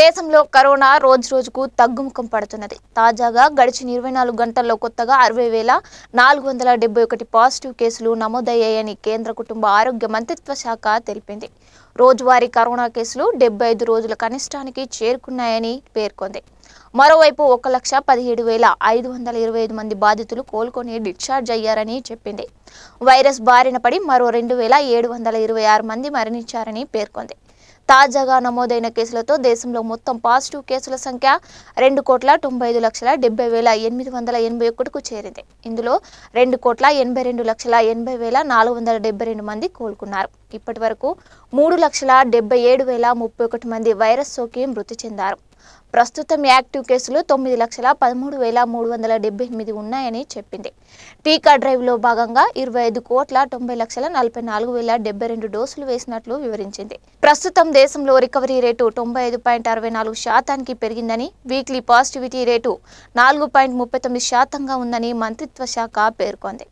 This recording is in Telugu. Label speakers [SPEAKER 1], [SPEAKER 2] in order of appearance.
[SPEAKER 1] దేశంలో కరోనా రోజు రోజుకు తగ్గుముఖం పడుతున్నది తాజాగా గడిచిన ఇరవై నాలుగు గంటల్లో కొత్తగా అరవై వేల నాలుగు వందల డెబ్బై ఒకటి పాజిటివ్ కేసులు నమోదయ్యాయని కేంద్ర కుటుంబ ఆరోగ్య మంత్రిత్వ శాఖ తెలిపింది రోజువారీ కరోనా కేసులు డెబ్బై ఐదు రోజుల కనిష్టానికి చేరుకున్నాయని పేర్కొంది మరోవైపు ఒక లక్ష పదిహేడు వేల ఐదు వందల ఇరవై ఐదు మంది బాధితులు కోలుకొని డిశ్చార్జ్ అయ్యారని చెప్పింది వైరస్ బారిన పడి మరో రెండు వేల ఏడు వందల ఇరవై ఆరు మంది మరణించారని పేర్కొంది తాజాగా నమోదైన కేసులతో దేశంలో మొత్తం పాజిటివ్ కేసుల సంఖ్య రెండు కోట్ల తొంభై ఐదు లక్షల డెబ్బై వేల ఎనిమిది వందల ఎనభై ఒకటికు చేరింది ఇందులో రెండు కోట్ల ఎనభై రెండు లక్షల ఎనభై వేల నాలుగు వందల డెబ్బై రెండు మంది కోలుకున్నారు ఇప్పటి వరకు మూడు లక్షల డెబ్బై ఏడు వేల ముప్పై ఒకటి మంది వైరస్ సోకి మృతి చెందారు ప్రస్తుతం యాక్టివ్ కేసులు తొమ్మిది లక్షల పదమూడు వేల మూడు వందల డెబ్బై ఎనిమిది ఉన్నాయని చెప్పింది టీకా డ్రైవ్లో భాగంగా ఇరవై ఐదు కోట్ల తొంభై లక్షల నలభై నాలుగు వేల డెబ్బై రెండు డోసులు వేసినట్లు వివరించింది ప్రస్తుతం దేశంలో రికవరీ రేటు తొంభై ఐదు పాయింట్ అరవై నాలుగు శాతానికి పెరిగిందని వీక్లీ పాజిటివిటీ రేటు నాలుగు పాయింట్ ముప్పై తొమ్మిది శాతంగా ఉందని మంత్రిత్వ శాఖ పేర్కొంది